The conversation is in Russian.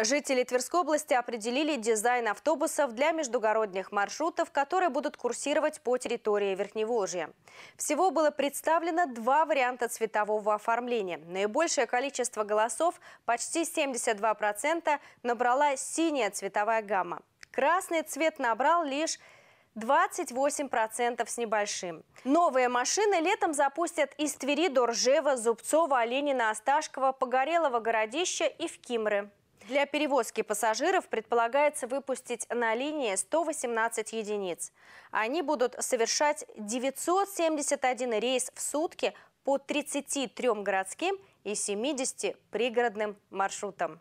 Жители Тверской области определили дизайн автобусов для междугородних маршрутов, которые будут курсировать по территории Верхневолжья. Всего было представлено два варианта цветового оформления. Наибольшее количество голосов, почти 72%, набрала синяя цветовая гамма. Красный цвет набрал лишь 28% с небольшим. Новые машины летом запустят из Твери до Ржева, Зубцова, Оленина, Осташкова, Погорелого городища и в Кимры. Для перевозки пассажиров предполагается выпустить на линии 118 единиц. Они будут совершать 971 рейс в сутки по 33 городским и 70 пригородным маршрутам.